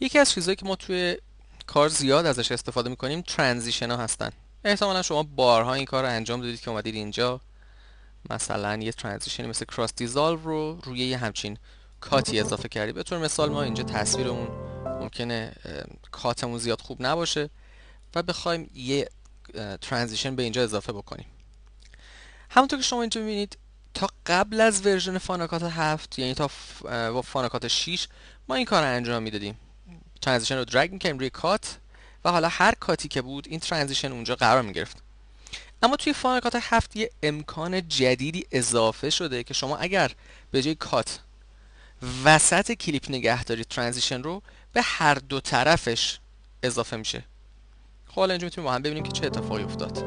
یکی از چیزهایی که ما توی کار زیاد ازش استفاده میکنیم ترانزیشن ها هستن احتمالا شما بارها این کار رو انجام دادید که اومدید اینجا مثلا یه ترانزیشنی مثل کراس دیزالو رو روی یه همچین کاتی اضافه کردی به طور مثال ما اینجا تصویرمون ممکنه کاتمون زیاد خوب نباشه و بخوایم یه ترانزیشن به اینجا اضافه بکنیم همونطور که شما اینجا میبینید تا قبل از ورژن فاناکات 7 یعنی تا فاناکات 6 ما این کار رو انجام میدادیم ترانزیشن رو درگ میکنیم روی کات و حالا هر کاتی که بود این ترانزیشن اونجا قرار میگرفت اما توی فاینال کات هفت یه امکان جدیدی اضافه شده که شما اگر به جای کات وسط کلیپ نگه دارید ترانزیشن رو به هر دو طرفش اضافه میشه خب حالا اینجا میتونیم با هم ببینیم که چه اتفاقی افتاد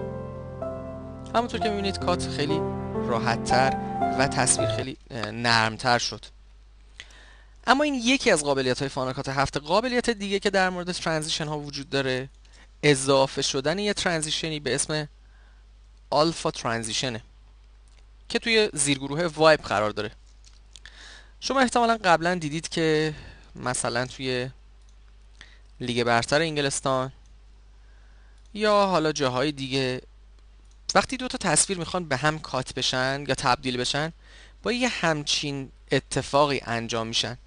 همونطور که میبینید کات خیلی راحتتر و تصویر خیلی نرمتر شد اما این یکی از قابلیت های فاناکات هفته قابلیت دیگه که در مورد ترانزیشن ها وجود داره اضافه شدن یه ترانزیشنی به اسم آلفا ترانزیشنه که توی زیرگروه وایب قرار داره شما احتمالا قبلا دیدید که مثلا توی لیگ برتر انگلستان یا حالا جاهای دیگه وقتی دو تا تصویر میخوان به هم کات بشن یا تبدیل بشن با یه همچین اتفاقی انجام میشن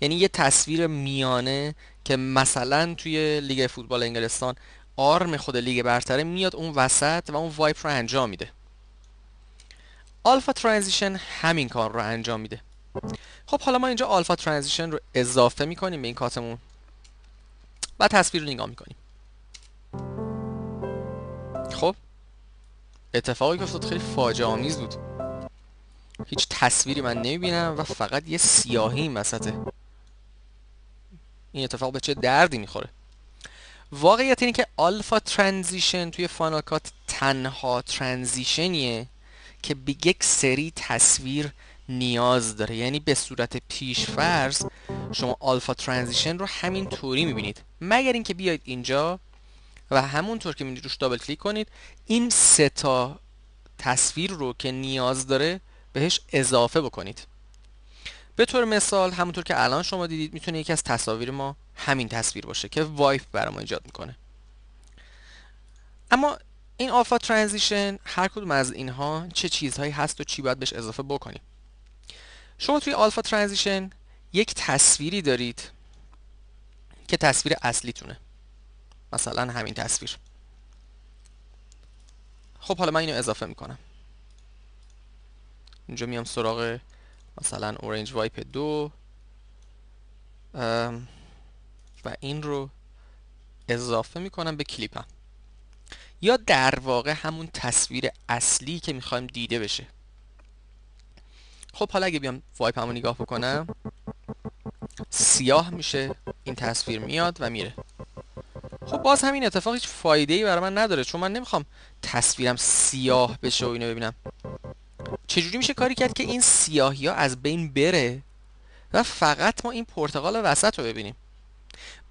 یعنی یه تصویر میانه که مثلا توی لیگ فوتبال انگلستان آرم خود لیگ برتره میاد اون وسط و اون وایپ رو انجام میده آلفا ترانزیشن همین کار رو انجام میده خب حالا ما اینجا آلفا ترانزیشن رو اضافه میکنیم به این کاتمون و تصویر رو نگاه میکنیم خب اتفاقی که افتاد خیلی فاجعه آمیز بود هیچ تصویری من نمیبینم و فقط یه سیاهی این وسطه این اتفاق به چه دردی میخوره واقعیت اینه که آلفا ترانزیشن توی فانال کات تنها ترانزیشنیه که به یک سری تصویر نیاز داره یعنی به صورت پیش فرض شما آلفا ترانزیشن رو همین طوری میبینید مگر اینکه بیاید اینجا و همونطور که میدید روش دابل کلیک کنید این سه تا تصویر رو که نیاز داره بهش اضافه بکنید به طور مثال همونطور که الان شما دیدید میتونه یکی از تصاویر ما همین تصویر باشه که وایف برای ایجاد میکنه اما این آلفا ترانزیشن هر کدوم از اینها چه چیزهایی هست و چی باید بهش اضافه بکنیم شما توی آلفا ترانزیشن یک تصویری دارید که تصویر اصلیتونه مثلا همین تصویر خب حالا من اینو اضافه میکنم اینجا میام سراغ مثلا اورنج وایپ دو و این رو اضافه میکنم به کلیپم یا در واقع همون تصویر اصلی که میخوایم دیده بشه خب حالا اگه بیام وایپ همون نگاه بکنم سیاه میشه این تصویر میاد و میره خب باز همین اتفاق هیچ فایده ای برای من نداره چون من نمیخوام تصویرم سیاه بشه و اینو ببینم چجوری میشه کاری کرد که این سیاهی ها از بین بره و فقط ما این پرتقال وسط رو ببینیم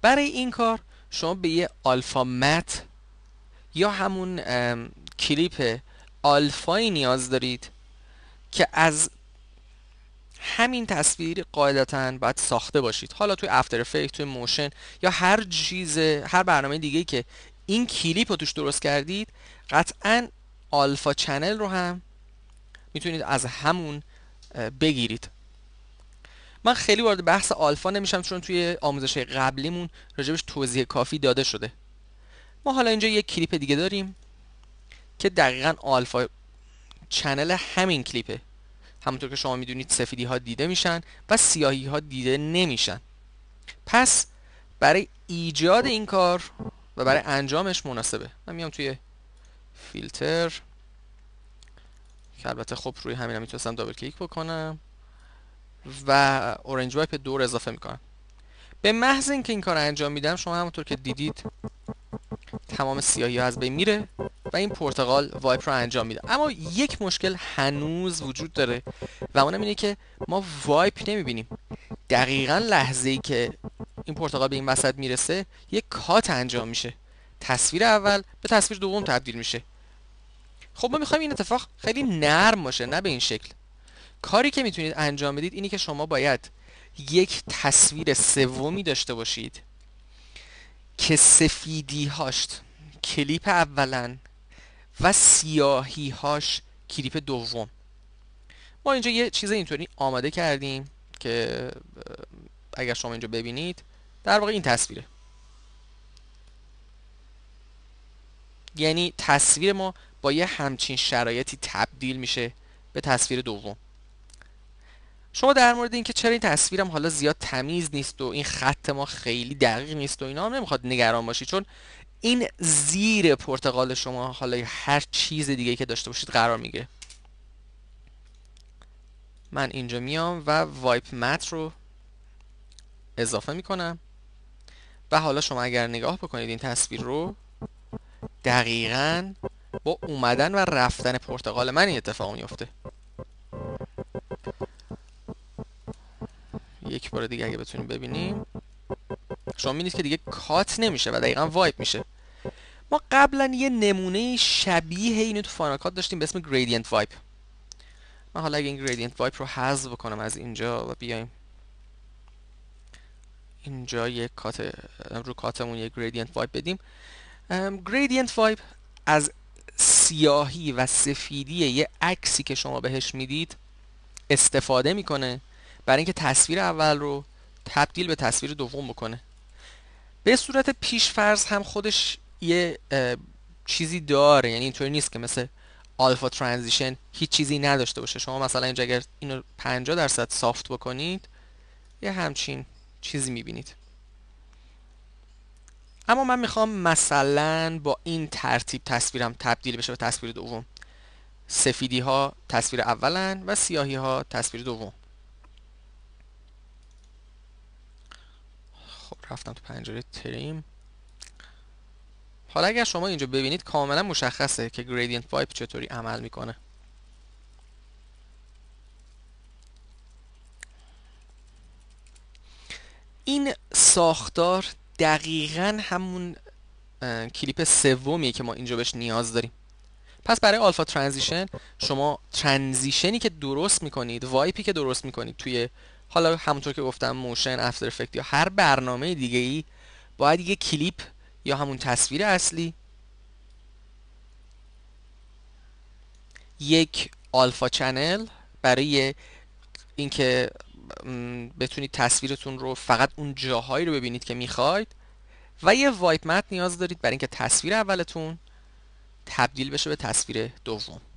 برای این کار شما به یه آلفا مت یا همون کلیپ آلفایی نیاز دارید که از همین تصویر قاعدتا باید ساخته باشید حالا توی افتر افکت توی موشن یا هر چیز هر برنامه دیگه که این کلیپ رو توش درست کردید قطعا آلفا چنل رو هم میتونید از همون بگیرید من خیلی وارد بحث آلفا نمیشم چون توی آموزش قبلیمون راجبش توضیح کافی داده شده ما حالا اینجا یک کلیپ دیگه داریم که دقیقا آلفا چنل همین کلیپه همونطور که شما میدونید سفیدی ها دیده میشن و سیاهی ها دیده نمیشن پس برای ایجاد این کار و برای انجامش مناسبه من میام توی فیلتر که البته خب روی همین هم میتونستم دابل کلیک بکنم و اورنج وایپ دور اضافه میکنم به محض اینکه این کار انجام میدم شما همونطور که دیدید تمام سیاهی ها از بین میره و این پرتغال وایپ رو انجام میده اما یک مشکل هنوز وجود داره و اونم اینه که ما وایپ نمیبینیم دقیقا لحظه ای که این پرتغال به این وسط میرسه یک کات انجام میشه تصویر اول به تصویر دوم تبدیل میشه خب ما میخوایم این اتفاق خیلی نرم باشه نه به این شکل کاری که میتونید انجام بدید اینی که شما باید یک تصویر سومی داشته باشید که سفیدی هاشت کلیپ اولا و سیاهی هاش کلیپ دوم ما اینجا یه چیز اینطوری آماده کردیم که اگر شما اینجا ببینید در واقع این تصویره یعنی تصویر ما همچین شرایطی تبدیل میشه به تصویر دوم شما در مورد اینکه چرا این تصویرم حالا زیاد تمیز نیست و این خط ما خیلی دقیق نیست و اینا هم نمیخواد نگران باشی چون این زیر پرتقال شما حالا هر چیز دیگه که داشته باشید قرار میگه من اینجا میام و وایپ مت رو اضافه میکنم و حالا شما اگر نگاه بکنید این تصویر رو دقیقاً با اومدن و رفتن پرتغال من این اتفاق میفته یک بار دیگه اگه بتونیم ببینیم شما میدید که دیگه کات نمیشه و دقیقا وایپ میشه ما قبلا یه نمونه شبیه اینو تو فاناکات داشتیم به اسم گریدینت وایپ من حالا اگه این گریدینت وایپ رو حذف بکنم از اینجا و بیایم اینجا یه کات رو کاتمون یه گریدینت وایپ بدیم گریدینت وایپ از سیاهی و سفیدی یه عکسی که شما بهش میدید استفاده میکنه برای اینکه تصویر اول رو تبدیل به تصویر دوم بکنه به صورت فرض هم خودش یه چیزی داره یعنی اینطوری نیست که مثل آلفا ترانزیشن هیچ چیزی نداشته باشه شما مثلا اینجا اگر اینو 50 درصد سافت بکنید یه همچین چیزی میبینید اما من میخوام مثلا با این ترتیب تصویرم تبدیل بشه به تصویر دوم سفیدی ها تصویر اولن و سیاهی ها تصویر دوم خب رفتم تو پنجره تریم حالا اگر شما اینجا ببینید کاملا مشخصه که گریدینت وایپ چطوری عمل میکنه این ساختار دقیقا همون کلیپ سومیه که ما اینجا بهش نیاز داریم پس برای آلفا ترانزیشن شما ترانزیشنی که درست میکنید وایپی که درست میکنید توی حالا همونطور که گفتم موشن افتر افکت یا هر برنامه دیگه ای باید یه کلیپ یا همون تصویر اصلی یک آلفا چنل برای اینکه بتونید تصویرتون رو فقط اون جاهایی رو ببینید که میخواید و یه وایپ مت نیاز دارید برای اینکه تصویر اولتون تبدیل بشه به تصویر دوم